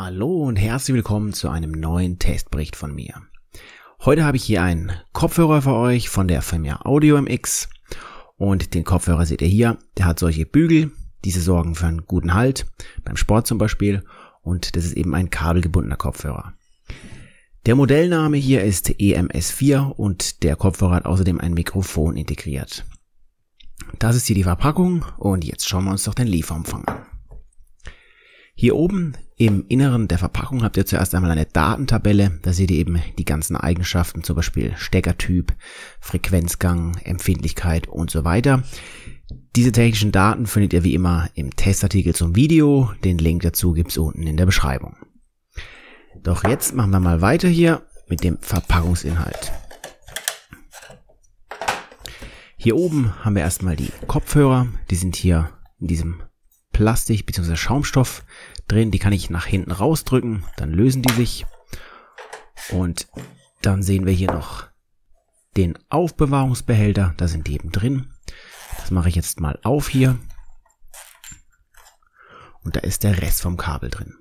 Hallo und herzlich willkommen zu einem neuen Testbericht von mir. Heute habe ich hier einen Kopfhörer für euch von der Firma Audio MX und den Kopfhörer seht ihr hier. Der hat solche Bügel, diese sorgen für einen guten Halt, beim Sport zum Beispiel und das ist eben ein kabelgebundener Kopfhörer. Der Modellname hier ist EMS4 und der Kopfhörer hat außerdem ein Mikrofon integriert. Das ist hier die Verpackung und jetzt schauen wir uns doch den Lieferumfang an. Hier oben im Inneren der Verpackung habt ihr zuerst einmal eine Datentabelle. Da seht ihr eben die ganzen Eigenschaften, zum Beispiel Steckertyp, Frequenzgang, Empfindlichkeit und so weiter. Diese technischen Daten findet ihr wie immer im Testartikel zum Video. Den Link dazu gibt's unten in der Beschreibung. Doch jetzt machen wir mal weiter hier mit dem Verpackungsinhalt. Hier oben haben wir erstmal die Kopfhörer. Die sind hier in diesem Plastik- bzw. Schaumstoff drin. Die kann ich nach hinten rausdrücken, dann lösen die sich. Und dann sehen wir hier noch den Aufbewahrungsbehälter. Da sind die eben drin. Das mache ich jetzt mal auf hier. Und da ist der Rest vom Kabel drin.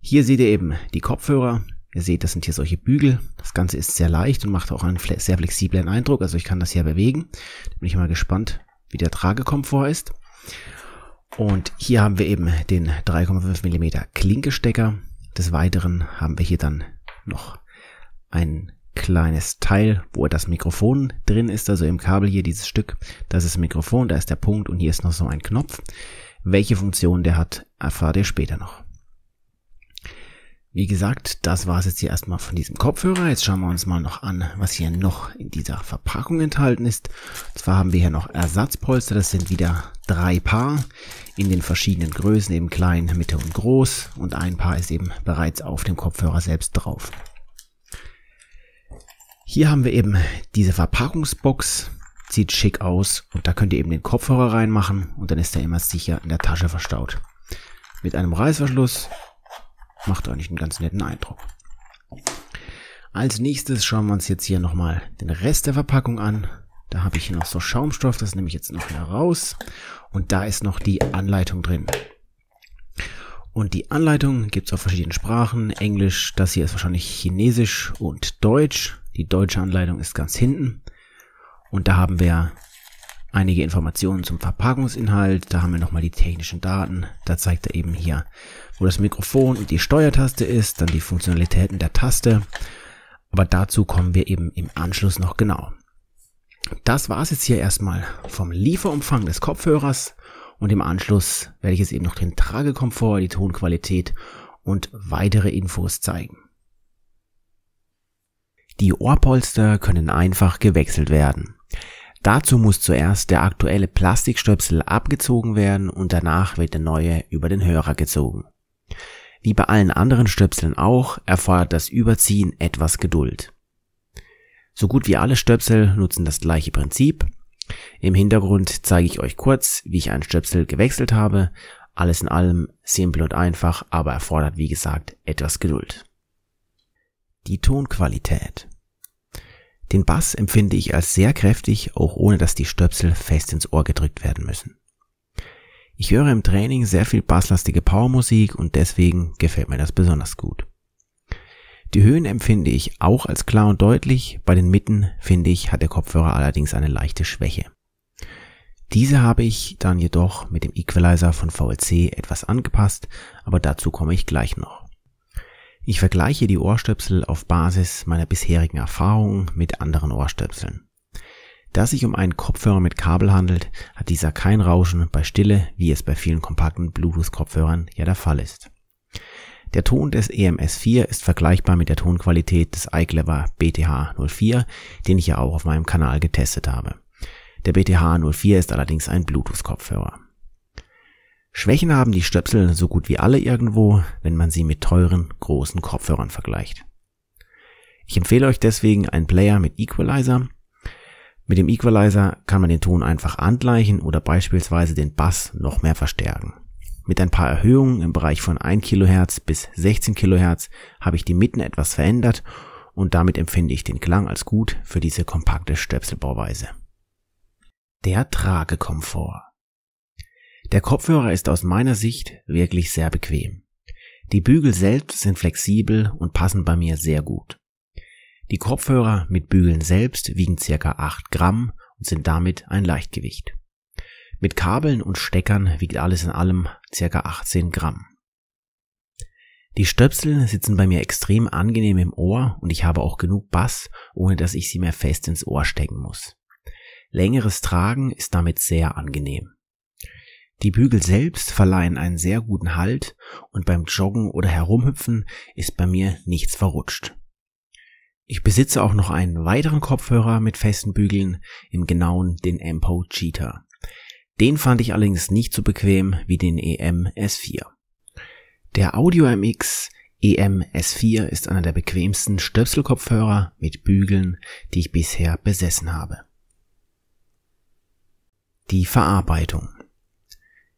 Hier seht ihr eben die Kopfhörer. Ihr seht, das sind hier solche Bügel. Das Ganze ist sehr leicht und macht auch einen sehr flexiblen Eindruck. Also ich kann das hier bewegen. Da bin ich mal gespannt, wie der Tragekomfort ist. Und hier haben wir eben den 3,5 mm Klinkestecker. Des Weiteren haben wir hier dann noch ein kleines Teil, wo das Mikrofon drin ist, also im Kabel hier dieses Stück. Das ist das Mikrofon, da ist der Punkt und hier ist noch so ein Knopf. Welche Funktion der hat, erfahrt ihr später noch. Wie gesagt, das war es jetzt hier erstmal von diesem Kopfhörer. Jetzt schauen wir uns mal noch an, was hier noch in dieser Verpackung enthalten ist. Und zwar haben wir hier noch Ersatzpolster. Das sind wieder drei Paar in den verschiedenen Größen, eben klein, Mitte und groß. Und ein Paar ist eben bereits auf dem Kopfhörer selbst drauf. Hier haben wir eben diese Verpackungsbox. Sieht schick aus und da könnt ihr eben den Kopfhörer reinmachen und dann ist er immer sicher in der Tasche verstaut. Mit einem Reißverschluss Macht eigentlich einen ganz netten Eindruck. Als nächstes schauen wir uns jetzt hier nochmal den Rest der Verpackung an. Da habe ich hier noch so Schaumstoff, das nehme ich jetzt noch heraus. Und da ist noch die Anleitung drin. Und die Anleitung gibt es auf verschiedenen Sprachen. Englisch, das hier ist wahrscheinlich Chinesisch und Deutsch. Die deutsche Anleitung ist ganz hinten. Und da haben wir einige Informationen zum Verpackungsinhalt. Da haben wir nochmal die technischen Daten. Da zeigt er eben hier, wo das Mikrofon und die Steuertaste ist, dann die Funktionalitäten der Taste. Aber dazu kommen wir eben im Anschluss noch genau. Das war es jetzt hier erstmal vom Lieferumfang des Kopfhörers und im Anschluss werde ich jetzt eben noch den Tragekomfort, die Tonqualität und weitere Infos zeigen. Die Ohrpolster können einfach gewechselt werden. Dazu muss zuerst der aktuelle Plastikstöpsel abgezogen werden und danach wird der neue über den Hörer gezogen. Wie bei allen anderen Stöpseln auch, erfordert das Überziehen etwas Geduld. So gut wie alle Stöpsel nutzen das gleiche Prinzip. Im Hintergrund zeige ich euch kurz, wie ich einen Stöpsel gewechselt habe. Alles in allem simpel und einfach, aber erfordert wie gesagt etwas Geduld. Die Tonqualität. Den Bass empfinde ich als sehr kräftig, auch ohne dass die Stöpsel fest ins Ohr gedrückt werden müssen. Ich höre im Training sehr viel basslastige Powermusik und deswegen gefällt mir das besonders gut. Die Höhen empfinde ich auch als klar und deutlich, bei den Mitten finde ich hat der Kopfhörer allerdings eine leichte Schwäche. Diese habe ich dann jedoch mit dem Equalizer von VLC etwas angepasst, aber dazu komme ich gleich noch. Ich vergleiche die Ohrstöpsel auf Basis meiner bisherigen Erfahrungen mit anderen Ohrstöpseln. Da es sich um einen Kopfhörer mit Kabel handelt, hat dieser kein Rauschen bei Stille, wie es bei vielen kompakten Bluetooth-Kopfhörern ja der Fall ist. Der Ton des EMS4 ist vergleichbar mit der Tonqualität des iClever BTH04, den ich ja auch auf meinem Kanal getestet habe. Der BTH04 ist allerdings ein Bluetooth-Kopfhörer. Schwächen haben die Stöpsel so gut wie alle irgendwo, wenn man sie mit teuren, großen Kopfhörern vergleicht. Ich empfehle euch deswegen einen Player mit Equalizer. Mit dem Equalizer kann man den Ton einfach angleichen oder beispielsweise den Bass noch mehr verstärken. Mit ein paar Erhöhungen im Bereich von 1 kHz bis 16 kHz habe ich die Mitten etwas verändert und damit empfinde ich den Klang als gut für diese kompakte Stöpselbauweise. Der Tragekomfort. Der Kopfhörer ist aus meiner Sicht wirklich sehr bequem. Die Bügel selbst sind flexibel und passen bei mir sehr gut. Die Kopfhörer mit Bügeln selbst wiegen ca. 8 Gramm und sind damit ein Leichtgewicht. Mit Kabeln und Steckern wiegt alles in allem ca. 18 Gramm. Die Stöpsel sitzen bei mir extrem angenehm im Ohr und ich habe auch genug Bass, ohne dass ich sie mehr fest ins Ohr stecken muss. Längeres Tragen ist damit sehr angenehm. Die Bügel selbst verleihen einen sehr guten Halt und beim Joggen oder Herumhüpfen ist bei mir nichts verrutscht. Ich besitze auch noch einen weiteren Kopfhörer mit festen Bügeln, im genauen den Ampo Cheetah. Den fand ich allerdings nicht so bequem wie den EM S4. Der Audio MX EM S4 ist einer der bequemsten Stöpselkopfhörer mit Bügeln, die ich bisher besessen habe. Die Verarbeitung.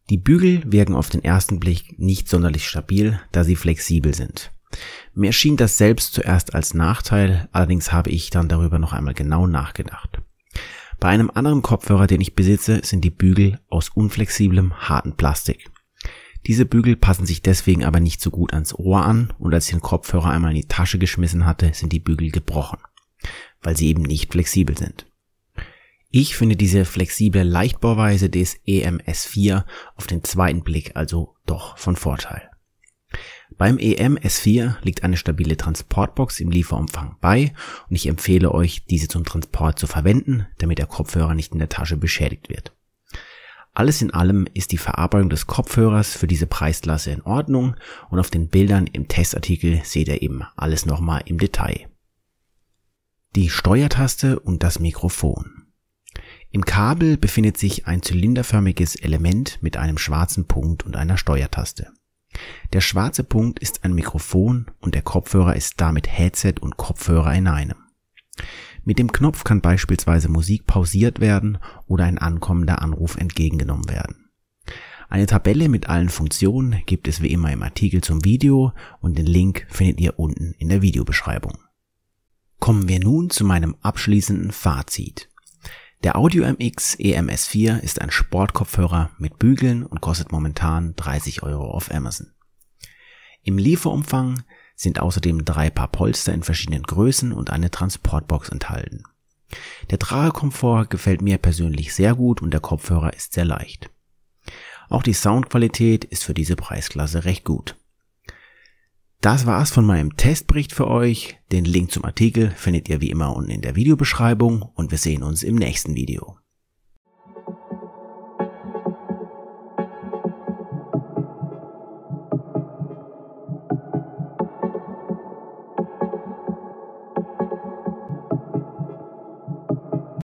Die Bügel wirken auf den ersten Blick nicht sonderlich stabil, da sie flexibel sind. Mir erschien das selbst zuerst als Nachteil, allerdings habe ich dann darüber noch einmal genau nachgedacht. Bei einem anderen Kopfhörer, den ich besitze, sind die Bügel aus unflexiblem, harten Plastik. Diese Bügel passen sich deswegen aber nicht so gut ans Ohr an und als ich den Kopfhörer einmal in die Tasche geschmissen hatte, sind die Bügel gebrochen, weil sie eben nicht flexibel sind. Ich finde diese flexible Leichtbauweise des EMS4 auf den zweiten Blick also doch von Vorteil. Beim EMS4 liegt eine stabile Transportbox im Lieferumfang bei und ich empfehle euch, diese zum Transport zu verwenden, damit der Kopfhörer nicht in der Tasche beschädigt wird. Alles in allem ist die Verarbeitung des Kopfhörers für diese Preisklasse in Ordnung und auf den Bildern im Testartikel seht ihr eben alles nochmal im Detail. Die Steuertaste und das Mikrofon. Im Kabel befindet sich ein zylinderförmiges Element mit einem schwarzen Punkt und einer Steuertaste. Der schwarze Punkt ist ein Mikrofon und der Kopfhörer ist damit Headset und Kopfhörer in einem. Mit dem Knopf kann beispielsweise Musik pausiert werden oder ein ankommender Anruf entgegengenommen werden. Eine Tabelle mit allen Funktionen gibt es wie immer im Artikel zum Video und den Link findet ihr unten in der Videobeschreibung. Kommen wir nun zu meinem abschließenden Fazit. Der Audio MX EMS4 ist ein Sportkopfhörer mit Bügeln und kostet momentan 30 Euro auf Amazon. Im Lieferumfang sind außerdem drei Paar Polster in verschiedenen Größen und eine Transportbox enthalten. Der Tragekomfort gefällt mir persönlich sehr gut und der Kopfhörer ist sehr leicht. Auch die Soundqualität ist für diese Preisklasse recht gut. Das war's von meinem Testbericht für euch. Den Link zum Artikel findet ihr wie immer unten in der Videobeschreibung und wir sehen uns im nächsten Video.